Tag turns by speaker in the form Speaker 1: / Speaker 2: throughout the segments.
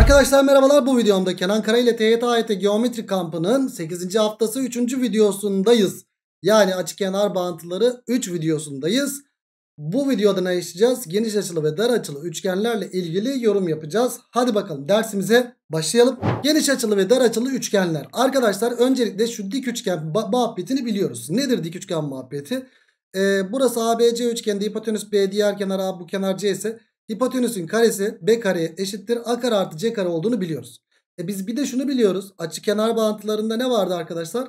Speaker 1: Arkadaşlar merhabalar bu videomda Kenan Kara ile TYT e Geometri Kampı'nın 8. haftası 3. videosundayız. Yani açı kenar bağıntıları 3 videosundayız. Bu videoda ne işleyeceğiz? Geniş açılı ve dar açılı üçgenlerle ilgili yorum yapacağız. Hadi bakalım dersimize başlayalım. Geniş açılı ve dar açılı üçgenler. Arkadaşlar öncelikle şu dik üçgen muhabbetini biliyoruz. Nedir dik üçgen muhabbeti? Ee, burası ABC üçgeninde hipotenüs B diğer kenar A bu kenar C ise Hipotenüsün karesi B kareye eşittir A kare artı C kare olduğunu biliyoruz. E biz bir de şunu biliyoruz. Açı kenar bağıntılarında ne vardı arkadaşlar?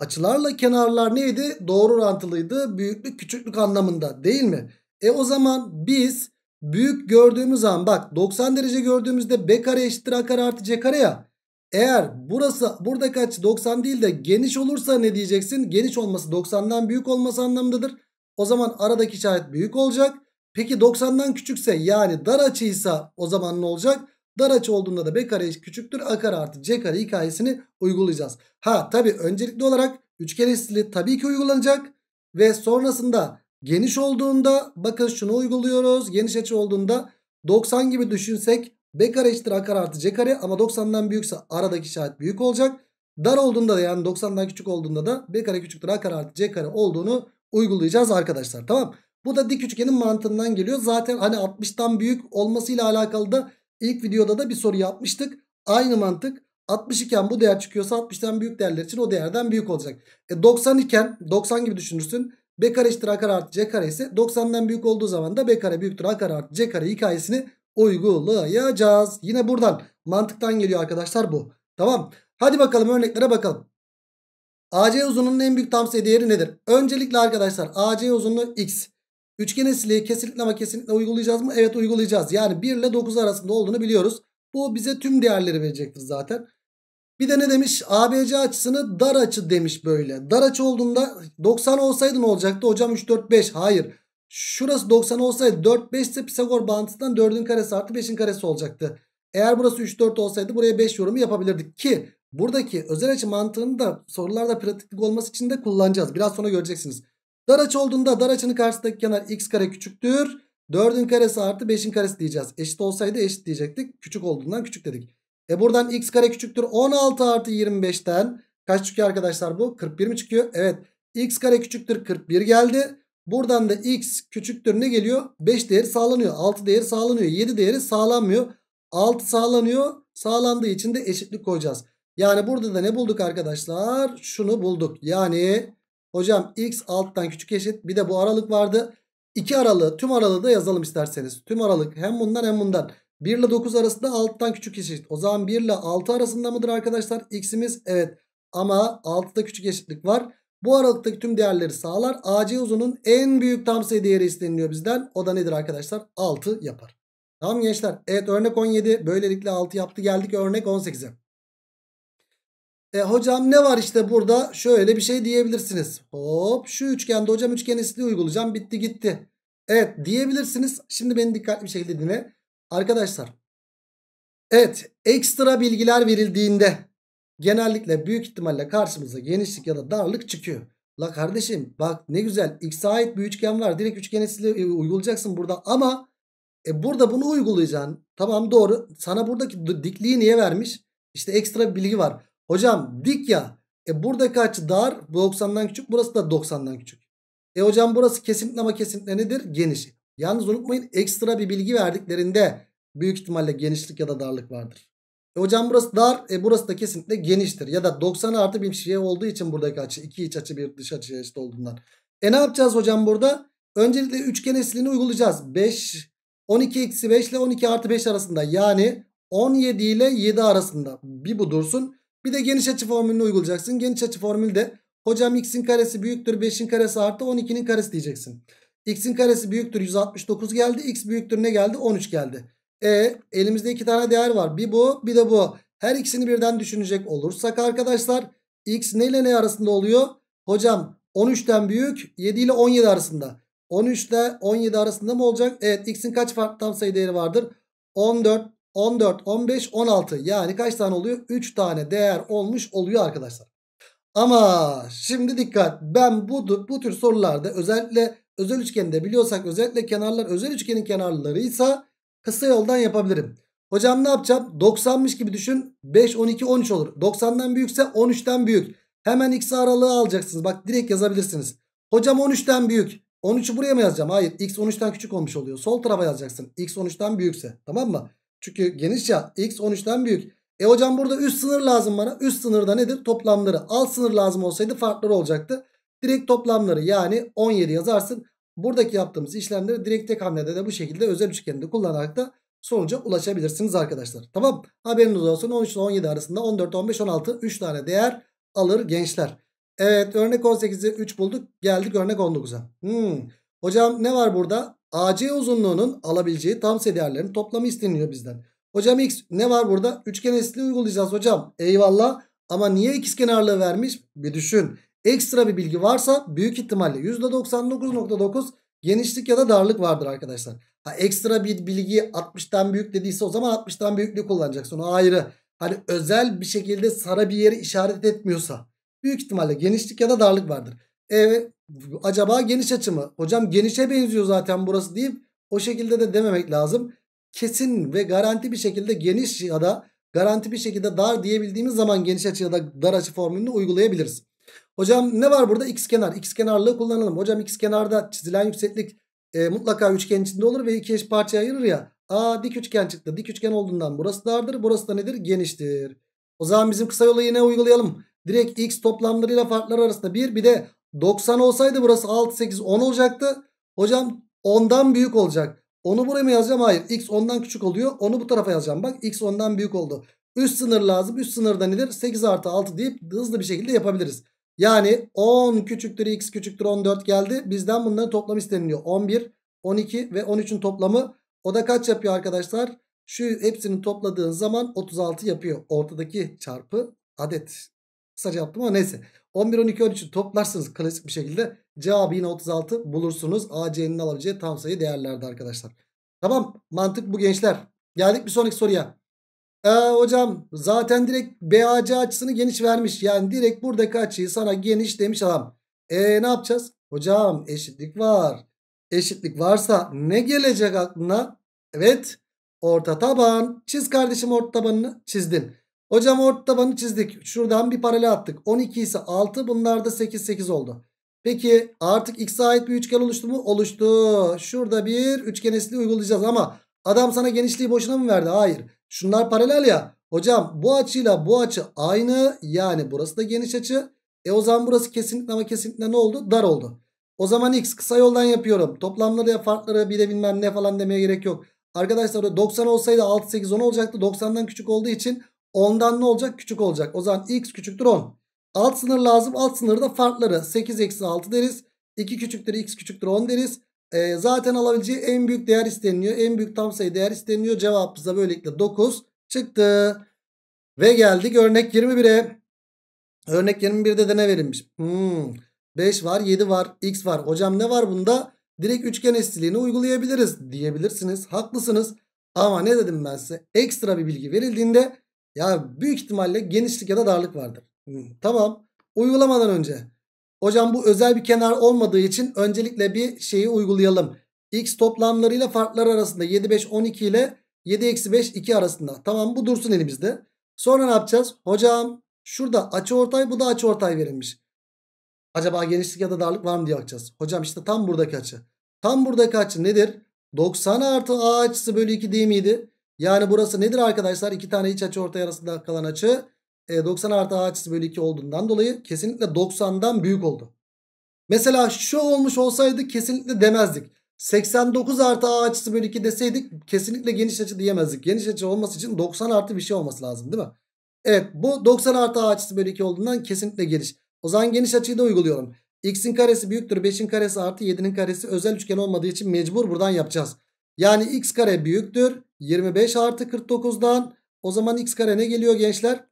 Speaker 1: Açılarla kenarlar neydi? Doğru orantılıydı. Büyüklük küçüklük anlamında değil mi? E o zaman biz büyük gördüğümüz an bak 90 derece gördüğümüzde B kare eşittir A kare artı C kare ya. Eğer burası burada kaç 90 değil de geniş olursa ne diyeceksin? Geniş olması 90'dan büyük olması anlamındadır. O zaman aradaki işaret büyük olacak. Peki 90'dan küçükse yani dar açıysa o zaman ne olacak? Dar açı olduğunda da b kare küçüktür a kare artı c kare hikayesini uygulayacağız. Ha tabi öncelikli olarak üçgen eşitliği tabii ki uygulanacak. Ve sonrasında geniş olduğunda bakın şunu uyguluyoruz. Geniş açı olduğunda 90 gibi düşünsek b kare eşittir a kare artı c kare ama 90'dan büyükse aradaki işaret büyük olacak. Dar olduğunda da yani 90'dan küçük olduğunda da b kare küçüktür a kare artı c kare olduğunu uygulayacağız arkadaşlar tamam mı? Bu da dik üçgenin mantığından geliyor. Zaten hani 60'tan büyük olmasıyla alakalı da ilk videoda da bir soru yapmıştık. Aynı mantık 60 iken bu değer çıkıyorsa 60'tan büyük değerler için o değerden büyük olacak. E 90 iken 90 gibi düşünürsün. B kare eşittir A kare artı C kare ise 90'dan büyük olduğu zaman da B kare büyüktür A kare artı C kare hikayesini uygulayacağız. Yine buradan mantıktan geliyor arkadaşlar bu. Tamam. Hadi bakalım örneklere bakalım. AC uzunluğunun en büyük tam sayı değeri nedir? Öncelikle arkadaşlar AC uzunluğu x. Üçgen esiliği kesinlikle ama kesinlikle uygulayacağız mı? Evet uygulayacağız. Yani 1 ile 9 arasında olduğunu biliyoruz. Bu bize tüm değerleri verecektir zaten. Bir de ne demiş? ABC açısını dar açı demiş böyle. Dar açı olduğunda 90 olsaydı ne olacaktı? Hocam 3, 4, 5. Hayır. Şurası 90 olsaydı 4, 5 ise Pisagor bağıntısından 4'ün karesi artı 5'in karesi olacaktı. Eğer burası 3, 4 olsaydı buraya 5 yorumu yapabilirdik ki buradaki özel açı mantığını da sorularda pratiklik olması için de kullanacağız. Biraz sonra göreceksiniz. Dar açı olduğunda dar açının karşısındaki kenar x kare küçüktür. 4'ün karesi artı 5'in karesi diyeceğiz. Eşit olsaydı eşit diyecektik. Küçük olduğundan küçük dedik. E buradan x kare küçüktür 16 artı 25'ten. Kaç çıkıyor arkadaşlar bu? 41 mi çıkıyor? Evet. x kare küçüktür 41 geldi. Buradan da x küçüktür ne geliyor? 5 değeri sağlanıyor. 6 değeri sağlanıyor. 7 değeri sağlanmıyor. 6 sağlanıyor. Sağlandığı için de eşitlik koyacağız. Yani burada da ne bulduk arkadaşlar? Şunu bulduk. Yani Hocam x alttan küçük eşit bir de bu aralık vardı. İki aralığı tüm aralığı da yazalım isterseniz. Tüm aralık hem bundan hem bundan. 1 ile 9 arasında alttan küçük eşit. O zaman 1 ile 6 arasında mıdır arkadaşlar? X'imiz evet. Ama 6'da küçük eşitlik var. Bu aralıktaki tüm değerleri sağlar. AC uzunun en büyük tam sayı değeri isteniliyor bizden. O da nedir arkadaşlar? 6 yapar. Tamam gençler. Evet örnek 17. Böylelikle 6 yaptı geldik örnek 18'e. E hocam ne var işte burada? Şöyle bir şey diyebilirsiniz. Hop şu üçgende hocam üçgen isliği uygulayacağım. Bitti gitti. Evet diyebilirsiniz. Şimdi beni dikkatli bir şekilde dinle. Arkadaşlar. Evet ekstra bilgiler verildiğinde genellikle büyük ihtimalle karşımıza genişlik ya da darlık çıkıyor. La kardeşim bak ne güzel x'e ait bir üçgen var. Direkt üçgen esili e, uygulayacaksın burada ama e, burada bunu uygulayacaksın. Tamam doğru. Sana buradaki dikliği niye vermiş? İşte ekstra bilgi var. Hocam dik ya. E buradaki açı dar 90'dan küçük burası da 90'dan küçük. E hocam burası kesinlikle ama kesinlikle nedir? Geniş. Yalnız unutmayın ekstra bir bilgi verdiklerinde büyük ihtimalle genişlik ya da darlık vardır. E hocam burası dar e burası da kesinlikle geniştir. Ya da 90 artı bir şey olduğu için buradaki açı iki iç açı bir dış açı eşit olduğundan. E ne yapacağız hocam burada? Öncelikle üçgen esilini uygulayacağız. 5 12 eksi 5 ile 12 artı 5 arasında yani 17 ile 7 arasında bir bu dursun. Bir de geniş açı formülünü uygulayacaksın. Geniş açı formülü de hocam x'in karesi büyüktür 5'in karesi artı 12'nin karesi diyeceksin. x'in karesi büyüktür 169 geldi. x büyüktür ne geldi? 13 geldi. E elimizde iki tane değer var. Bir bu bir de bu. Her ikisini birden düşünecek olursak arkadaşlar x ne ile ne arasında oluyor? Hocam 13'ten büyük 7 ile 17 arasında. 13 ile 17 arasında mı olacak? Evet x'in kaç farklı tam sayı değeri vardır? 14 14, 15, 16 yani kaç tane oluyor? 3 tane değer olmuş oluyor arkadaşlar. Ama şimdi dikkat ben bu, bu tür sorularda özellikle özel üçgende biliyorsak özellikle kenarlar özel üçgenin kenarlarıysa kısa yoldan yapabilirim. Hocam ne yapacağım? 90'mış gibi düşün. 5, 12, 13 olur. 90'dan büyükse 13'ten büyük. Hemen x aralığı alacaksınız. Bak direkt yazabilirsiniz. Hocam 13'ten büyük. 13'ü buraya mı yazacağım? Hayır. X 13'ten küçük olmuş oluyor. Sol tarafa yazacaksın. X 13'ten büyükse. Tamam mı? Çünkü geniş ya x 13'ten büyük. E hocam burada üst sınır lazım bana. Üst sınırda nedir? Toplamları. Alt sınır lazım olsaydı farkları olacaktı. Direkt toplamları yani 17 yazarsın. Buradaki yaptığımız işlemleri direkt tek hamlede de bu şekilde özel üçgeninde kullanarak da sonuca ulaşabilirsiniz arkadaşlar. Tamam haberiniz olsun 13 ile 17 arasında 14, 15, 16 3 tane değer alır gençler. Evet örnek 18'i 3 bulduk geldik örnek 19'a. Hmm. Hocam ne var burada? AC uzunluğunun alabileceği tam değerlerin toplamı isteniyor bizden. Hocam x ne var burada? Üçgen esnekliği uygulayacağız hocam. Eyvallah. Ama niye ikizkenarlığı vermiş? Bir düşün. Ekstra bir bilgi varsa büyük ihtimalle %99.9 genişlik ya da darlık vardır arkadaşlar. Ha, ekstra bir bilgi 60'tan büyük dediyse o zaman 60'tan büyüklüğü kullanacaksın. O ayrı. Hani özel bir şekilde sarı bir yeri işaret etmiyorsa büyük ihtimalle genişlik ya da darlık vardır. Evet acaba geniş açı mı? Hocam genişe benziyor zaten burası deyip o şekilde de dememek lazım. Kesin ve garanti bir şekilde geniş ya da garanti bir şekilde dar diyebildiğimiz zaman geniş açı ya da dar açı formülünü uygulayabiliriz. Hocam ne var burada? X kenar. X kenarlığı kullanalım. Hocam x kenarda çizilen yükseklik e, mutlaka üçgen içinde olur ve iki eş parçaya ayırır ya. Aa dik üçgen çıktı. Dik üçgen olduğundan burası dardır. Burası da nedir? Geniştir. O zaman bizim kısa yolu yine uygulayalım. Direkt x toplamlarıyla farklar arasında bir bir de 90 olsaydı burası 6, 8, 10 olacaktı. Hocam 10'dan büyük olacak. Onu buraya mı yazacağım? Hayır. X 10'dan küçük oluyor. Onu bu tarafa yazacağım. Bak X 10'dan büyük oldu. Üst sınır lazım. Üst sınırda nedir? 8 artı 6 deyip hızlı bir şekilde yapabiliriz. Yani 10 küçüktür x küçüktür 14 geldi. Bizden bunların toplamı isteniliyor. 11, 12 ve 13'ün toplamı. O da kaç yapıyor arkadaşlar? Şu hepsini topladığın zaman 36 yapıyor. Ortadaki çarpı adet kısaca yaptım ama neyse. 11, 12, 13'ü toplarsınız klasik bir şekilde. Cevabı yine 36 bulursunuz. A, C'nin alabileceği tam sayı değerlerdi arkadaşlar. Tamam mantık bu gençler. Geldik bir sonraki soruya. Ee, hocam zaten direkt BAC açısını geniş vermiş. Yani direkt buradaki açıyı sana geniş demiş adam. Ee, ne yapacağız? Hocam eşitlik var. Eşitlik varsa ne gelecek aklına? Evet orta taban. Çiz kardeşim orta tabanını çizdin. Hocam orta bunu çizdik. Şuradan bir paralel attık. 12 ise 6. Bunlar da 8 8 oldu. Peki artık x'e ait bir üçgen oluştu mu? Oluştu. Şurada bir üçgen eşitliği uygulayacağız ama adam sana genişliği boşuna mı verdi? Hayır. Şunlar paralel ya. Hocam bu açıyla bu açı aynı. Yani burası da geniş açı. E o zaman burası kesinlikle ama kesinlikle ne oldu? Dar oldu. O zaman x kısa yoldan yapıyorum. Toplamları ya farkları bir de bilmem ne falan demeye gerek yok. Arkadaşlar 90 olsaydı 6 8 10 olacaktı. 90'dan küçük olduğu için 10'dan ne olacak? Küçük olacak. O zaman x küçüktür 10. Alt sınır lazım. Alt sınırda farkları. 8 eksi 6 deriz. 2 küçüktür x küçüktür 10 deriz. E, zaten alabileceği en büyük değer isteniyor. En büyük tam sayı değer isteniyor. Cevabımız da böylelikle 9 çıktı. Ve geldik örnek 21'e. Örnek 21'de de ne verilmiş? Hmm, 5 var 7 var x var. Hocam ne var bunda? Direkt üçgen eşsizliğini uygulayabiliriz diyebilirsiniz. Haklısınız. Ama ne dedim ben size? Ekstra bir bilgi verildiğinde ya büyük ihtimalle genişlik ya da darlık vardır. Hı, hmm, tamam. Uygulamadan önce. Hocam bu özel bir kenar olmadığı için öncelikle bir şeyi uygulayalım. X toplamlarıyla farklar arasında 7, 5, 12 ile 7, 5, 2 arasında. Tamam bu dursun elimizde. Sonra ne yapacağız? Hocam şurada açı ortay bu da açı ortay verilmiş. Acaba genişlik ya da darlık var mı diye bakacağız. Hocam işte tam buradaki açı. Tam buradaki açı nedir? 90 artı A açısı bölü 2 değil miydi? Yani burası nedir arkadaşlar? İki tane iç açı ortaya arasında kalan açı. E, 90 artı A açısı bölü 2 olduğundan dolayı kesinlikle 90'dan büyük oldu. Mesela şu olmuş olsaydı kesinlikle demezdik. 89 artı A açısı bölü 2 deseydik kesinlikle geniş açı diyemezdik. Geniş açı olması için 90 artı bir şey olması lazım değil mi? Evet bu 90 artı A açısı bölü 2 olduğundan kesinlikle geniş. O zaman geniş açıyı da uyguluyorum. X'in karesi büyüktür 5'in karesi artı 7'nin karesi özel üçgen olmadığı için mecbur buradan yapacağız. Yani x kare büyüktür 25 artı 49'dan o zaman x kare ne geliyor gençler?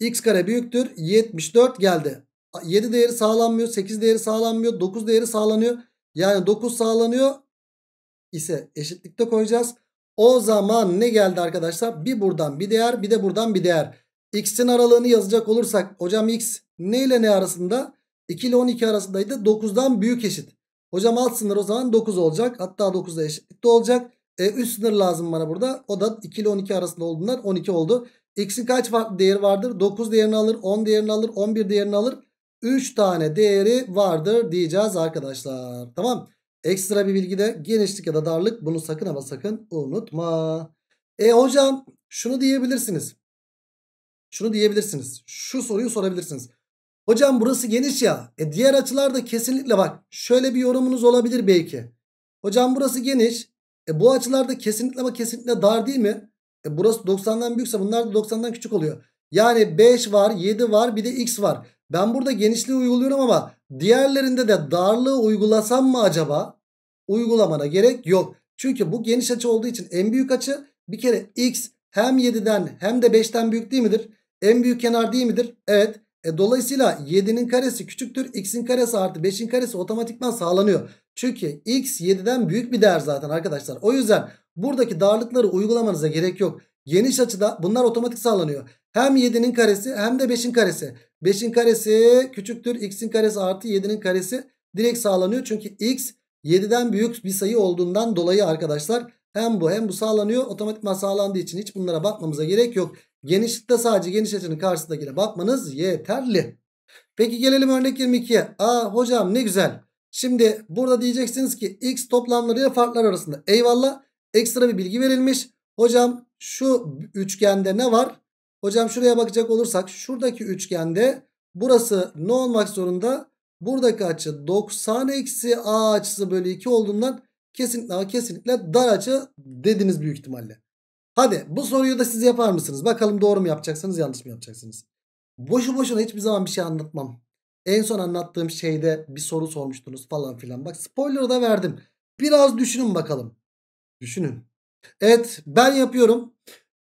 Speaker 1: x kare büyüktür 74 geldi. 7 değeri sağlanmıyor 8 değeri sağlanmıyor 9 değeri sağlanıyor. Yani 9 sağlanıyor ise eşitlikte koyacağız. O zaman ne geldi arkadaşlar? Bir buradan bir değer bir de buradan bir değer. X'in aralığını yazacak olursak hocam X ne ile ne arasında? 2 ile 12 arasındaydı. 9'dan büyük eşit. Hocam alt sınır o zaman 9 olacak. Hatta 9'da eşitlikte olacak. E, üst sınır lazım bana burada. O da 2 ile 12 arasında olduğundan 12 oldu. X'in kaç farklı değeri vardır? 9 değerini alır, 10 değerini alır, 11 değerini alır. 3 tane değeri vardır diyeceğiz arkadaşlar. Tamam. Ekstra bir bilgi de genişlik ya da darlık. Bunu sakın ama sakın unutma. E hocam şunu diyebilirsiniz. Şunu diyebilirsiniz. Şu soruyu sorabilirsiniz. Hocam burası geniş ya. E diğer açılar da kesinlikle bak. Şöyle bir yorumunuz olabilir belki. Hocam burası geniş. E bu açılarda kesinlikle ama kesinlikle dar değil mi? E burası 90'dan büyükse bunlar da 90'dan küçük oluyor. Yani 5 var 7 var bir de x var. Ben burada genişliği uyguluyorum ama diğerlerinde de darlığı uygulasam mı acaba? Uygulamana gerek yok. Çünkü bu geniş açı olduğu için en büyük açı bir kere x hem 7'den hem de 5'ten büyük değil midir? En büyük kenar değil midir? Evet. E, dolayısıyla 7'nin karesi küçüktür. X'in karesi artı 5'in karesi otomatikman sağlanıyor. Çünkü x 7'den büyük bir değer zaten arkadaşlar. O yüzden buradaki darlıkları uygulamanıza gerek yok. Geniş açıda bunlar otomatik sağlanıyor. Hem 7'nin karesi hem de 5'in karesi. 5'in karesi küçüktür. x'in karesi artı 7'nin karesi direkt sağlanıyor. Çünkü x 7'den büyük bir sayı olduğundan dolayı arkadaşlar hem bu hem bu sağlanıyor. Otomatikman sağlandığı için hiç bunlara bakmamıza gerek yok. Genişlikte sadece geniş açının karşısındakine bakmanız yeterli. Peki gelelim örnek 22'ye. Aa hocam ne güzel. Şimdi burada diyeceksiniz ki x toplamları ile farklar arasında. Eyvallah ekstra bir bilgi verilmiş. Hocam şu üçgende ne var? Hocam şuraya bakacak olursak şuradaki üçgende burası ne olmak zorunda? Buradaki açı 90 eksi a açısı bölü 2 olduğundan kesinlikle kesinlikle dar açı dediniz büyük ihtimalle. Hadi bu soruyu da siz yapar mısınız? Bakalım doğru mu yapacaksınız yanlış mı yapacaksınız? Boşu boşuna hiçbir zaman bir şey anlatmam. En son anlattığım şeyde bir soru sormuştunuz falan filan. Bak spoiler'ı da verdim. Biraz düşünün bakalım. Düşünün. Evet ben yapıyorum.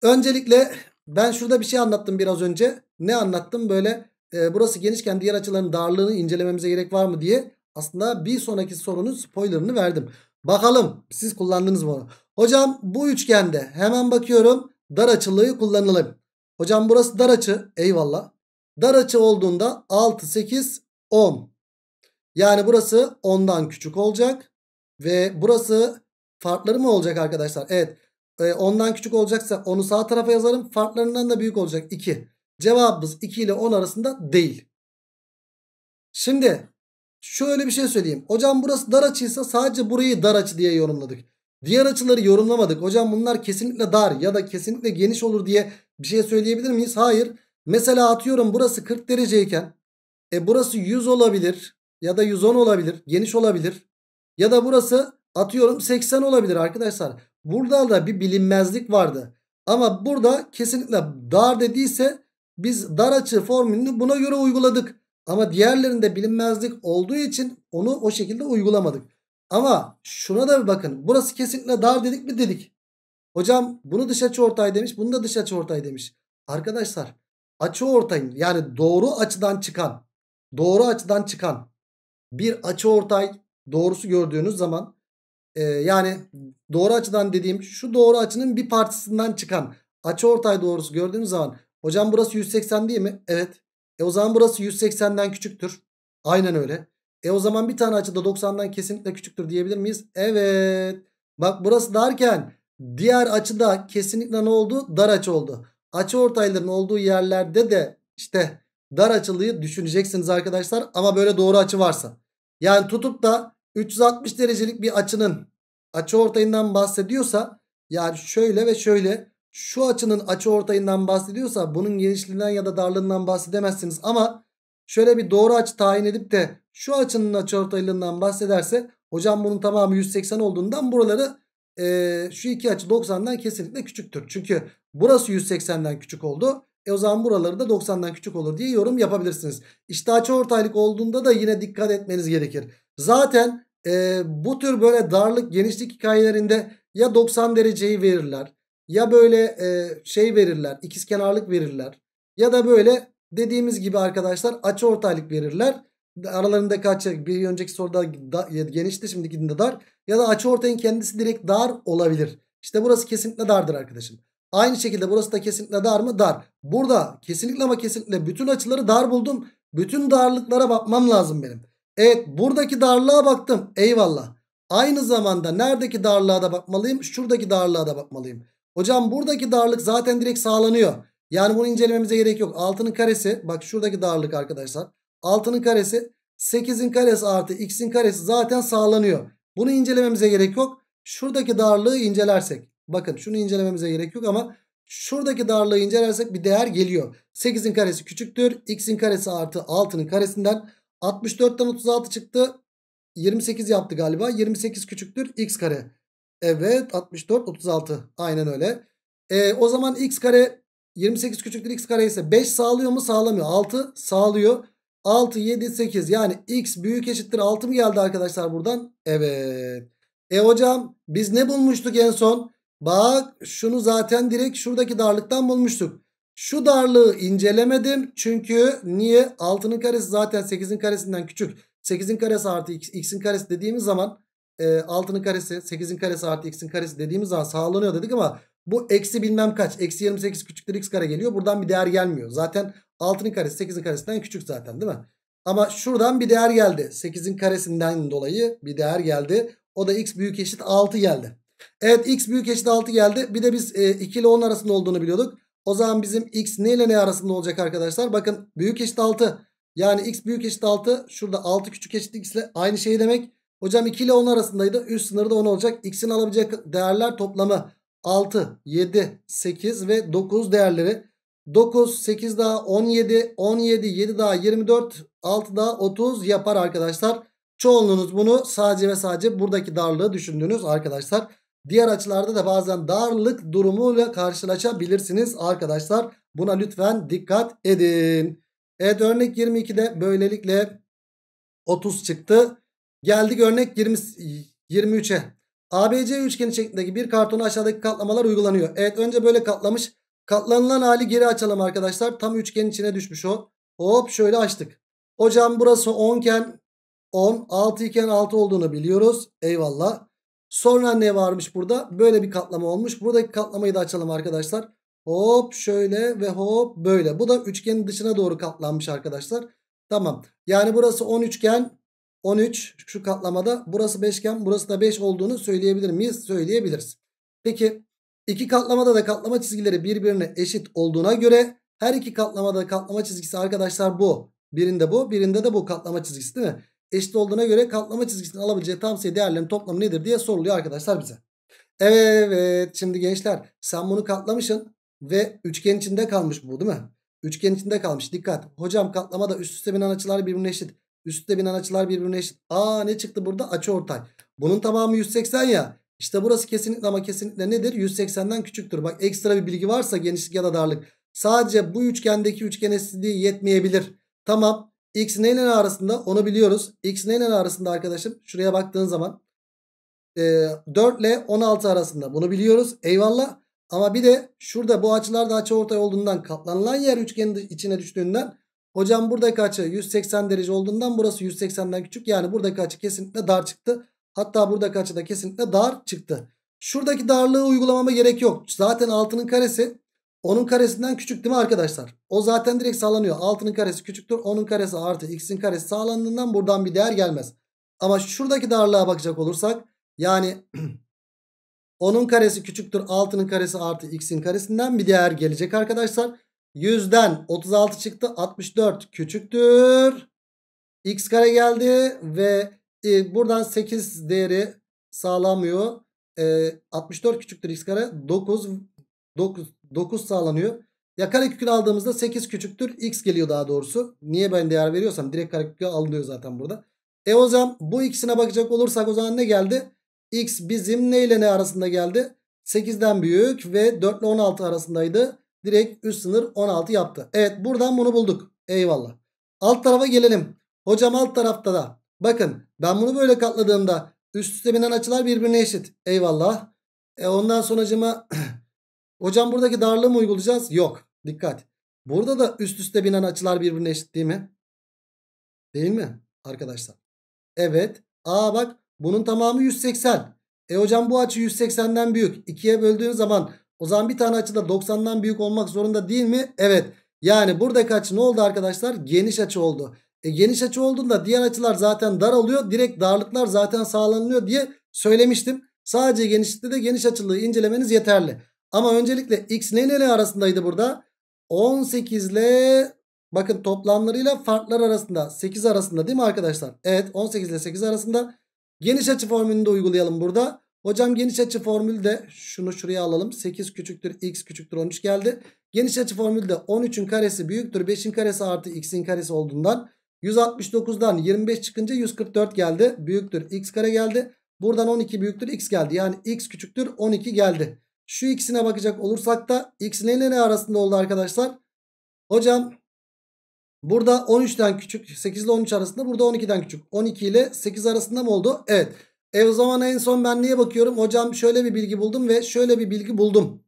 Speaker 1: Öncelikle ben şurada bir şey anlattım biraz önce. Ne anlattım? Böyle e, burası genişken diğer açıların darlığını incelememize gerek var mı diye. Aslında bir sonraki sorunun spoilerını verdim. Bakalım siz kullandınız mı onu? Hocam bu üçgende hemen bakıyorum dar açılığı kullanalım. Hocam burası dar açı eyvallah. Dar açı olduğunda 6, 8, 10. Yani burası 10'dan küçük olacak. Ve burası farkları mı olacak arkadaşlar? Evet. 10'dan e, küçük olacaksa onu sağ tarafa yazarım. Farklarından da büyük olacak 2. Cevabımız 2 ile 10 arasında değil. Şimdi şöyle bir şey söyleyeyim. Hocam burası dar açıysa sadece burayı dar açı diye yorumladık. Diğer açıları yorumlamadık. Hocam bunlar kesinlikle dar ya da kesinlikle geniş olur diye bir şey söyleyebilir miyiz? Hayır. Mesela atıyorum burası 40 dereceyken e burası 100 olabilir ya da 110 olabilir geniş olabilir ya da burası atıyorum 80 olabilir arkadaşlar. Burada da bir bilinmezlik vardı. Ama burada kesinlikle dar dediyse biz dar açı formülünü buna göre uyguladık. Ama diğerlerinde bilinmezlik olduğu için onu o şekilde uygulamadık. Ama şuna da bir bakın. Burası kesinlikle dar dedik mi dedik. Hocam bunu dış açı ortay demiş. Bunu da dış açı ortay demiş. Arkadaşlar açı ortayın yani doğru açıdan çıkan doğru açıdan çıkan bir açı ortay doğrusu gördüğünüz zaman e, yani doğru açıdan dediğim şu doğru açının bir partisinden çıkan açı ortay doğrusu gördüğünüz zaman hocam burası 180 değil mi? Evet. E o zaman burası 180'den küçüktür. Aynen öyle. E o zaman bir tane açı da 90'dan kesinlikle küçüktür diyebilir miyiz? Evet. Bak burası darken diğer açı da kesinlikle ne oldu? Dar açı oldu açı ortayların olduğu yerlerde de işte dar açılıyı düşüneceksiniz arkadaşlar. Ama böyle doğru açı varsa. Yani tutup da 360 derecelik bir açının açı ortayından bahsediyorsa yani şöyle ve şöyle şu açının açı ortayından bahsediyorsa bunun genişliğinden ya da darlığından bahsedemezsiniz. Ama şöyle bir doğru açı tayin edip de şu açının açı ortaylığından bahsederse hocam bunun tamamı 180 olduğundan buraları e, şu iki açı 90'dan kesinlikle küçüktür. Çünkü Burası 180'den küçük oldu. E o zaman buraları da 90'dan küçük olur diye yorum yapabilirsiniz. İşte açı ortaylık olduğunda da yine dikkat etmeniz gerekir. Zaten e, bu tür böyle darlık genişlik hikayelerinde ya 90 dereceyi verirler ya böyle e, şey verirler ikizkenarlık verirler ya da böyle dediğimiz gibi arkadaşlar açı ortaylık verirler. aralarında açı bir önceki soruda da, genişti de dar ya da açı ortayın kendisi direkt dar olabilir. İşte burası kesinlikle dardır arkadaşım. Aynı şekilde burası da kesinlikle dar mı? Dar. Burada kesinlikle ama kesinlikle bütün açıları dar buldum. Bütün darlıklara bakmam lazım benim. Evet buradaki darlığa baktım. Eyvallah. Aynı zamanda neredeki darlığa da bakmalıyım? Şuradaki darlığa da bakmalıyım. Hocam buradaki darlık zaten direkt sağlanıyor. Yani bunu incelememize gerek yok. 6'nın karesi bak şuradaki darlık arkadaşlar. 6'nın karesi 8'in karesi artı x'in karesi zaten sağlanıyor. Bunu incelememize gerek yok. Şuradaki darlığı incelersek. Bakın şunu incelememize gerek yok ama şuradaki darlığı incelersek bir değer geliyor. 8'in karesi küçüktür. X'in karesi artı 6'nın karesinden 64'ten 36 çıktı. 28 yaptı galiba. 28 küçüktür. X kare. Evet 64 36. Aynen öyle. E, o zaman x kare 28 küçüktür x kare ise 5 sağlıyor mu? Sağlamıyor. 6 sağlıyor. 6 7 8 yani x büyük eşittir 6 mı geldi arkadaşlar buradan? Evet. E hocam biz ne bulmuştuk en son? Bak şunu zaten direkt şuradaki darlıktan bulmuştuk. Şu darlığı incelemedim. Çünkü niye? 6'nın karesi zaten 8'in karesinden küçük. 8'in karesi artı x'in karesi dediğimiz zaman e, 6'nın karesi 8'in karesi artı x'in karesi dediğimiz zaman sağlanıyor dedik ama bu eksi bilmem kaç. Eksi 28 küçüktür x kare geliyor. Buradan bir değer gelmiyor. Zaten 6'nın karesi 8'in karesinden küçük zaten değil mi? Ama şuradan bir değer geldi. 8'in karesinden dolayı bir değer geldi. O da x büyük eşit 6 geldi. Evet x büyük eşit 6 geldi. Bir de biz e, 2 ile 10 arasında olduğunu biliyorduk. O zaman bizim x ne ile ne arasında olacak arkadaşlar? Bakın büyük eşit 6. Yani x büyük eşit 6. Şurada 6 küçük eşit x ile aynı şey demek. Hocam 2 ile 10 arasındaydı. Üst sınırı da 10 olacak. X'in alabilecek değerler toplamı 6, 7, 8 ve 9 değerleri. 9, 8 daha 17, 17, 7 daha 24, 6 daha 30 yapar arkadaşlar. Çoğunluğunuz bunu sadece ve sadece buradaki darlığı düşündüğünüz arkadaşlar. Diğer açılarda da bazen darlık durumuyla karşılaşabilirsiniz arkadaşlar. Buna lütfen dikkat edin. Evet örnek 22'de böylelikle 30 çıktı. Geldik örnek 20, 23'e. ABC üçgeni şeklindeki bir kartona aşağıdaki katlamalar uygulanıyor. Evet önce böyle katlamış. Katlanılan hali geri açalım arkadaşlar. Tam üçgenin içine düşmüş o. Hop şöyle açtık. Hocam burası 10 iken 10, 6 iken 6 olduğunu biliyoruz. Eyvallah. Sonra ne varmış burada? Böyle bir katlama olmuş. Buradaki katlamayı da açalım arkadaşlar. Hop şöyle ve hop böyle. Bu da üçgenin dışına doğru katlanmış arkadaşlar. Tamam. Yani burası 10 üçgen. 13 şu katlamada. Burası beşgen. Burası da 5 olduğunu söyleyebilir miyiz? Söyleyebiliriz. Peki iki katlamada da katlama çizgileri birbirine eşit olduğuna göre her iki katlamada da katlama çizgisi arkadaşlar bu. Birinde bu birinde de bu katlama çizgisi değil mi? eşit olduğuna göre katlama çizgisinin alabileceği tam sayı değerlerin toplamı nedir diye soruluyor arkadaşlar bize. Evet şimdi gençler sen bunu katlamışsın ve üçgen içinde kalmış bu değil mi? Üçgen içinde kalmış dikkat. Hocam katlamada üst üste binen açılar birbirine eşit. Üst üste binen açılar birbirine eşit. Aa ne çıktı burada? Açı ortay. Bunun tamamı 180 ya. İşte burası kesinlikle ama kesinlikle nedir? 180'den küçüktür. Bak ekstra bir bilgi varsa genişlik ya da darlık. Sadece bu üçgendeki üçgen eşitliği yetmeyebilir. Tamam X neyle arasında onu biliyoruz. X neyle arasında arkadaşım? Şuraya baktığın zaman 4 ee, ile 16 arasında bunu biliyoruz. Eyvallah. Ama bir de şurada bu açılar da açıortay olduğundan katlanılan yer üçgenin içine düştüğünden hocam buradaki açı 180 derece olduğundan burası 180'den küçük. Yani buradaki açı kesinlikle dar çıktı. Hatta buradaki açı da kesinlikle dar çıktı. Şuradaki darlığı uygulamama gerek yok. Zaten altının karesi onun karesinden küçük değil mi arkadaşlar? O zaten direkt sağlanıyor. 6'nın karesi küçüktür. 10'un karesi artı x'in karesi sağlandığından buradan bir değer gelmez. Ama şuradaki darlığa bakacak olursak yani 10'un karesi küçüktür 6'nın karesi artı x'in karesinden bir değer gelecek arkadaşlar. 100'den 36 çıktı 64 küçüktür. x kare geldi ve e, buradan 8 değeri sağlamıyor. E, 64 küçüktür x kare 9 9 9 sağlanıyor. Ya karekökünü aldığımızda 8 küçüktür x geliyor daha doğrusu. Niye ben değer veriyorsam direkt karekökü alınıyor zaten burada. E o zaman bu ikisine bakacak olursak o zaman ne geldi? x bizim ne ile ne arasında geldi? 8'den büyük ve 4 ile 16 arasındaydı. Direkt üst sınır 16 yaptı. Evet buradan bunu bulduk. Eyvallah. Alt tarafa gelelim. Hocam alt tarafta da bakın ben bunu böyle katladığımda üst üste binen açılar birbirine eşit. Eyvallah. E ondan sonucuma Hocam buradaki darlığı mı uygulayacağız? Yok. Dikkat. Burada da üst üste binen açılar birbirine eşit değil mi? Değil mi arkadaşlar? Evet. Aa bak bunun tamamı 180. E hocam bu açı 180'den büyük. 2'ye böldüğün zaman o zaman bir tane açı da 90'dan büyük olmak zorunda değil mi? Evet. Yani buradaki açı ne oldu arkadaşlar? Geniş açı oldu. E geniş açı olduğunda diğer açılar zaten dar oluyor. Direkt darlıklar zaten sağlanılıyor diye söylemiştim. Sadece genişlikte de geniş açılığı incelemeniz yeterli. Ama öncelikle x ne ile arasındaydı burada? 18 ile bakın toplamlarıyla farklar arasında 8 arasında değil mi arkadaşlar? Evet 18 ile 8 arasında. Geniş açı formülünü de uygulayalım burada. Hocam geniş açı formülü de şunu şuraya alalım. 8 küçüktür x küçüktür 13 geldi. Geniş açı formülü de 13'ün karesi büyüktür 5'in karesi artı x'in karesi olduğundan 169'dan 25 çıkınca 144 geldi. Büyüktür x kare geldi. Buradan 12 büyüktür x geldi. Yani x küçüktür 12 geldi. Şu ikisine bakacak olursak da x ile ne arasında oldu arkadaşlar? Hocam burada 13'ten küçük 8 ile 13 arasında burada 12'den küçük 12 ile 8 arasında mı oldu? Evet. E o zaman en son ben niye bakıyorum? Hocam şöyle bir bilgi buldum ve şöyle bir bilgi buldum.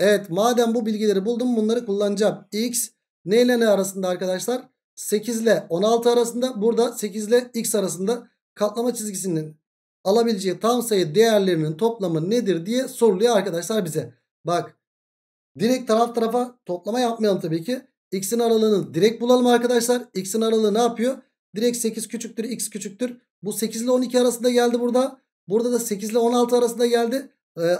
Speaker 1: Evet madem bu bilgileri buldum bunları kullanacağım. X ne ile ne arasında arkadaşlar? 8 ile 16 arasında burada 8 ile x arasında katlama çizgisinin alabileceği tam sayı değerlerinin toplamı nedir diye soruluyor arkadaşlar bize. Bak direkt taraf tarafa toplama yapmayalım tabii ki. X'in aralığını direkt bulalım arkadaşlar. X'in aralığı ne yapıyor? Direkt 8 küçüktür x küçüktür. Bu 8 ile 12 arasında geldi burada. Burada da 8 ile 16 arasında geldi. Ee,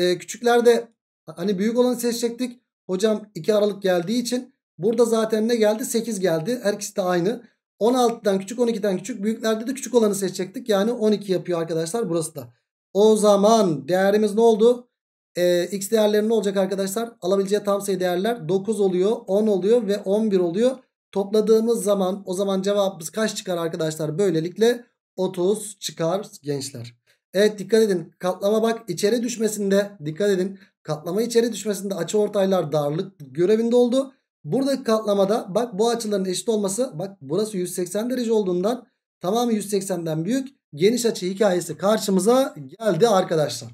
Speaker 1: e, küçüklerde hani büyük olanı seçecektik. Hocam 2 aralık geldiği için burada zaten ne geldi? 8 geldi. Her ikisi de aynı. 16'dan küçük 12'den küçük büyüklerde de küçük olanı seçecektik. Yani 12 yapıyor arkadaşlar burası da. O zaman değerimiz ne oldu? Ee, x değerleri ne olacak arkadaşlar? Alabileceği tam sayı değerler 9 oluyor, 10 oluyor ve 11 oluyor. Topladığımız zaman o zaman cevabımız kaç çıkar arkadaşlar? Böylelikle 30 çıkar gençler. Evet dikkat edin katlama bak içeri düşmesinde dikkat edin. Katlama içeri düşmesinde açı ortaylar darlık görevinde oldu. Buradaki katlamada bak bu açıların eşit olması bak burası 180 derece olduğundan tamamı 180'den büyük geniş açı hikayesi karşımıza geldi arkadaşlar.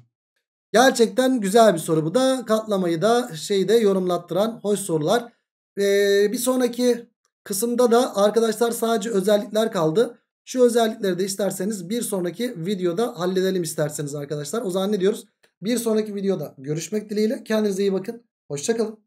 Speaker 1: Gerçekten güzel bir soru bu da katlamayı da şeyde yorumlattıran hoş sorular. Ee, bir sonraki kısımda da arkadaşlar sadece özellikler kaldı. Şu özellikleri de isterseniz bir sonraki videoda halledelim isterseniz arkadaşlar. O zaman ne diyoruz? Bir sonraki videoda görüşmek dileğiyle. Kendinize iyi bakın. Hoşçakalın.